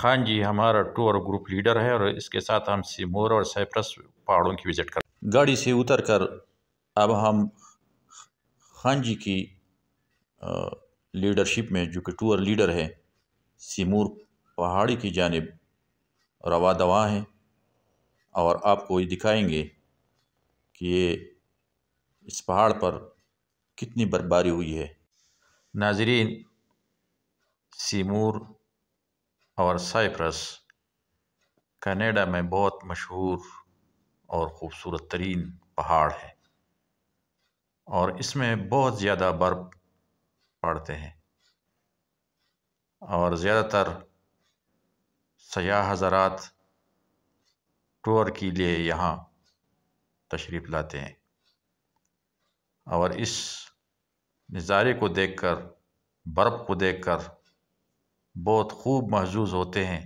खान जी हमारा tour group leader है और इसके साथ हम सीमोर और साइप्रस पहाड़ों की विज़िट कर गाड़ी से उतर कर अब हम खान जी की लीडरशिप में जो कि टूर लीडर है सिमोर पहाड़ी की जानब रवा दवा हैं और आपको ये दिखाएंगे कि ये इस पहाड़ पर कितनी बर्फबारी हुई है नाजरीन सीमूर और साइप्रस कनाडा में बहुत मशहूर और ख़ूबसूरत तरीन पहाड़ है और इसमें बहुत ज़्यादा बर्फ़ पड़ते हैं और ज़्यादातर सयाह हज़रात टूर के लिए यहाँ तशरीफ़ लाते हैं और इस नज़ारे को देखकर बर्फ़ को देखकर बहुत खूब महजूज होते हैं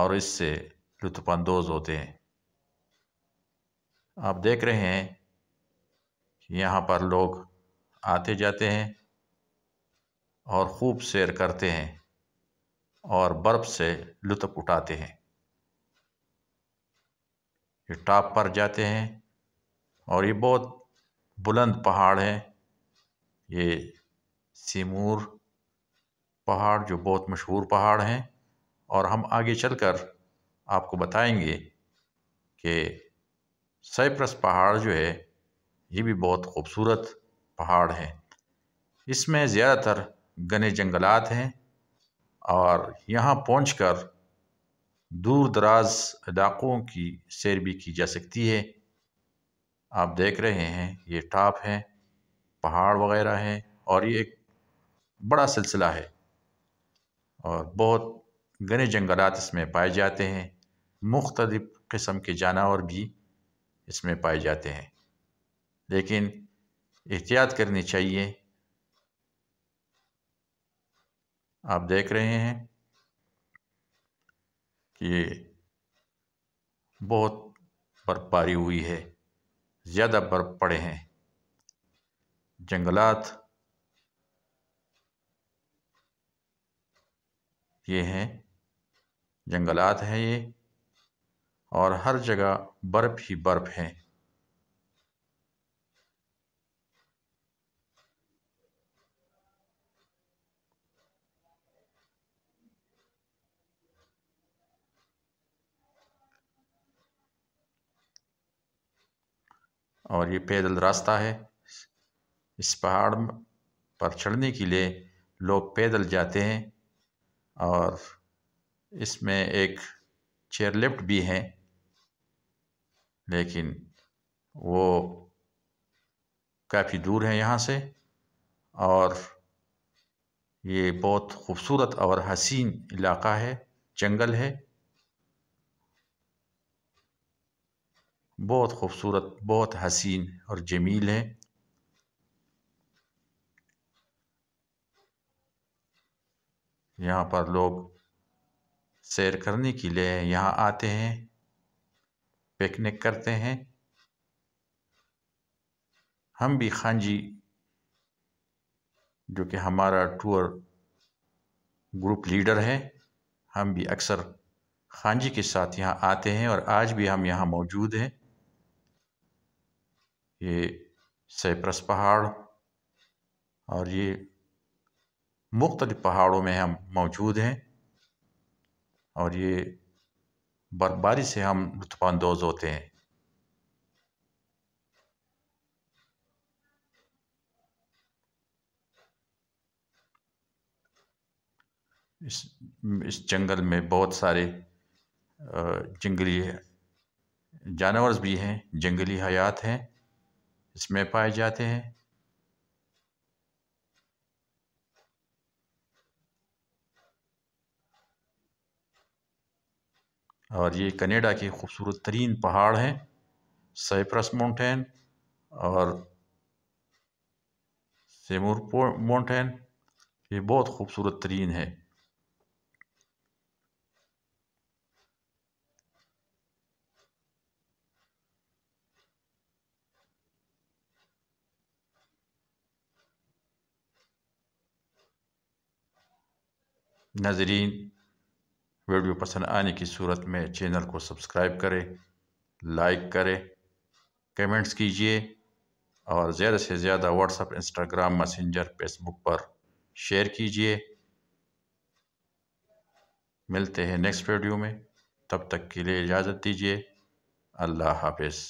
और इससे लुत्फानंदोज होते हैं आप देख रहे हैं यहाँ पर लोग आते जाते हैं और खूब सैर करते हैं और बर्फ़ से लुत्फ़ उठाते हैं ये टॉप पर जाते हैं और ये बहुत बुलंद पहाड़ हैं ये सिमूर पहाड़ जो बहुत मशहूर पहाड़ हैं और हम आगे चलकर आपको बताएंगे कि साइप्रस पहाड़ जो है ये भी बहुत खूबसूरत पहाड़ है इसमें ज़्यादातर घने जंगलात हैं और यहाँ पहुँच कर दूर दराज इलाक़ों की सैर भी की जा सकती है आप देख रहे हैं ये टाप है पहाड़ वगैरह हैं और ये एक बड़ा सिलसिला है और बहुत घने जंगलात इसमें पाए जाते हैं मुख्तलिफ़ किस्म के जानवर भी इसमें पाए जाते हैं लेकिन एहतियात करनी चाहिए आप देख रहे हैं कि बहुत बर्फबारी हुई है ज़्यादा बर्फ़ पड़े हैं जंगलात ये हैं जंगलात हैं ये और हर जगह बर्फ़ ही बर्फ़ है और ये पैदल रास्ता है इस पहाड़ पर चढ़ने के लिए लोग पैदल जाते हैं और इसमें एक चेयरलिफ्ट भी है लेकिन वो काफ़ी दूर है यहाँ से और ये बहुत खूबसूरत और हसीन इलाका है जंगल है बहुत खूबसूरत बहुत हसीन और जमील है यहाँ पर लोग सैर करने के लिए यहाँ आते हैं पिकनिक करते हैं हम भी खांजी जो कि हमारा टूर ग्रुप लीडर है हम भी अक्सर खांजी के साथ यहाँ आते हैं और आज भी हम यहाँ मौजूद हैं ये सैप्रस पहाड़ और ये मुख्तलि पहाड़ों में हम मौजूद हैं और ये बर्फ़बारी से हम लुत्फ़ानंदोज़ होते हैं इस इस जंगल में बहुत सारे जंगली जानवर भी हैं जंगली हयात हैं इसमें पाए जाते हैं और ये कनेडा के ख़ूबसूरत तरीन पहाड़ हैं साइप्रस माउंटेन और सेमूर माउंटेन ये बहुत ख़ूबसूरत तरीन है नजरीन वीडियो पसंद आने की सूरत में चैनल को सब्सक्राइब करें लाइक करें कमेंट्स कीजिए और ज़्यादा से ज़्यादा व्हाट्सअप इंस्टाग्राम मैसेंजर फेसबुक पर शेयर कीजिए मिलते हैं नेक्स्ट वीडियो में तब तक के लिए इजाज़त दीजिए अल्लाह हाफिज़